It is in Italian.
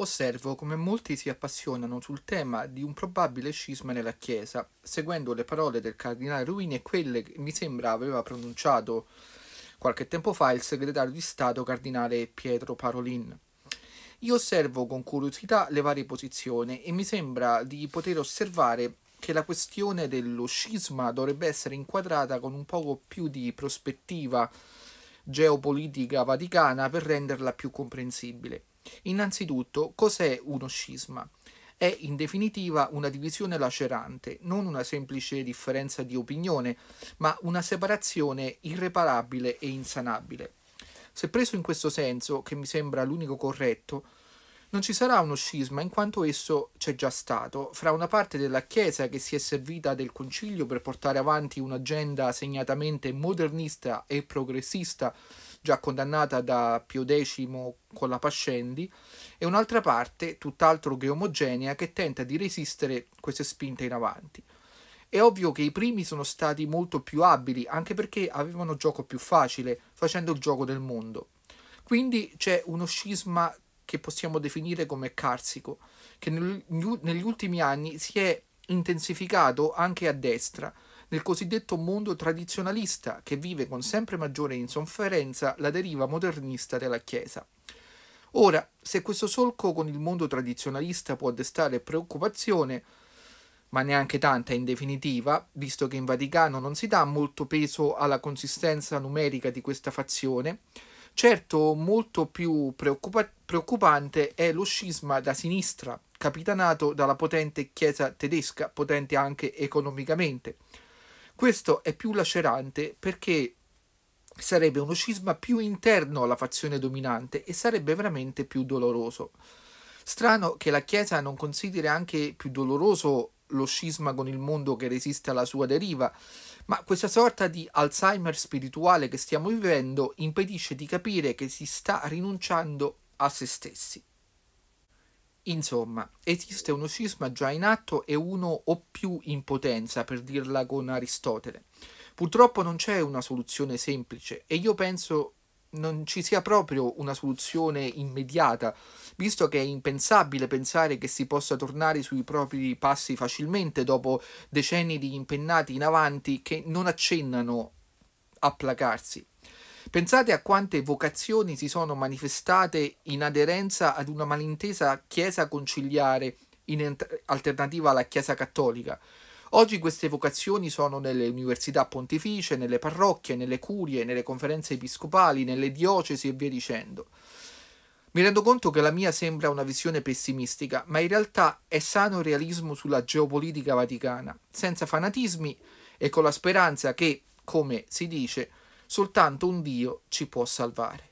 osservo come molti si appassionano sul tema di un probabile scisma nella Chiesa, seguendo le parole del cardinale Ruini e quelle che mi sembra aveva pronunciato qualche tempo fa il segretario di Stato cardinale Pietro Parolin. Io osservo con curiosità le varie posizioni e mi sembra di poter osservare che la questione dello scisma dovrebbe essere inquadrata con un poco più di prospettiva geopolitica vaticana per renderla più comprensibile. Innanzitutto, cos'è uno scisma? È in definitiva una divisione lacerante, non una semplice differenza di opinione, ma una separazione irreparabile e insanabile. Se preso in questo senso, che mi sembra l'unico corretto, non ci sarà uno scisma in quanto esso c'è già stato fra una parte della Chiesa che si è servita del Concilio per portare avanti un'agenda segnatamente modernista e progressista già condannata da Pio X con la Pascendi, e un'altra parte, tutt'altro che omogenea, che tenta di resistere queste spinte in avanti. È ovvio che i primi sono stati molto più abili, anche perché avevano gioco più facile, facendo il gioco del mondo. Quindi c'è uno scisma che possiamo definire come carsico, che negli ultimi anni si è intensificato anche a destra, nel cosiddetto mondo tradizionalista che vive con sempre maggiore insofferenza la deriva modernista della Chiesa. Ora, se questo solco con il mondo tradizionalista può destare preoccupazione, ma neanche tanta in definitiva, visto che in Vaticano non si dà molto peso alla consistenza numerica di questa fazione, certo molto più preoccupa- preoccupante è lo scisma da sinistra, capitanato dalla potente Chiesa tedesca, potente anche economicamente questo è più lacerante perché sarebbe uno scisma più interno alla fazione dominante e sarebbe veramente più doloroso. Strano che la Chiesa non consideri anche più doloroso lo scisma con il mondo che resiste alla sua deriva, ma questa sorta di Alzheimer spirituale che stiamo vivendo impedisce di capire che si sta rinunciando a se stessi. Insomma, esiste uno scisma già in atto e uno o più in potenza, per dirla con Aristotele. Purtroppo non c'è una soluzione semplice e io penso non ci sia proprio una soluzione immediata, visto che è impensabile pensare che si possa tornare sui propri passi facilmente dopo decenni di impennati in avanti che non accennano a placarsi. Pensate a quante vocazioni si sono manifestate in aderenza ad una malintesa Chiesa conciliare in alternativa alla Chiesa cattolica. Oggi queste vocazioni sono nelle università pontificie, nelle parrocchie, nelle curie, nelle conferenze episcopali, nelle diocesi e via dicendo. Mi rendo conto che la mia sembra una visione pessimistica, ma in realtà è sano realismo sulla geopolitica vaticana, senza fanatismi e con la speranza che, come si dice, soltanto un Dio ci può salvare.